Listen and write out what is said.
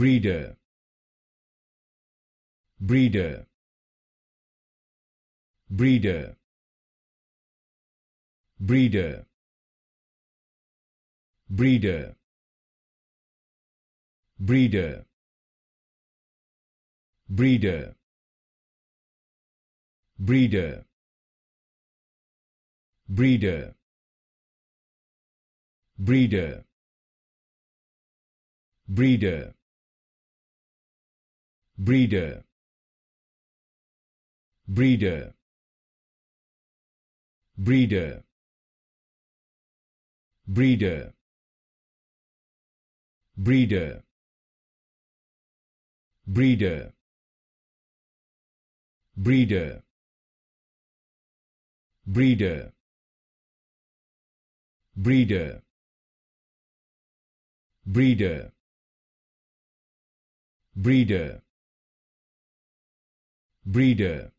breeder breeder breeder breeder breeder breeder breeder breeder breeder breeder breeder breeder breeder breeder breeder breeder breeder breeder breeder breeder breeder breeder breeder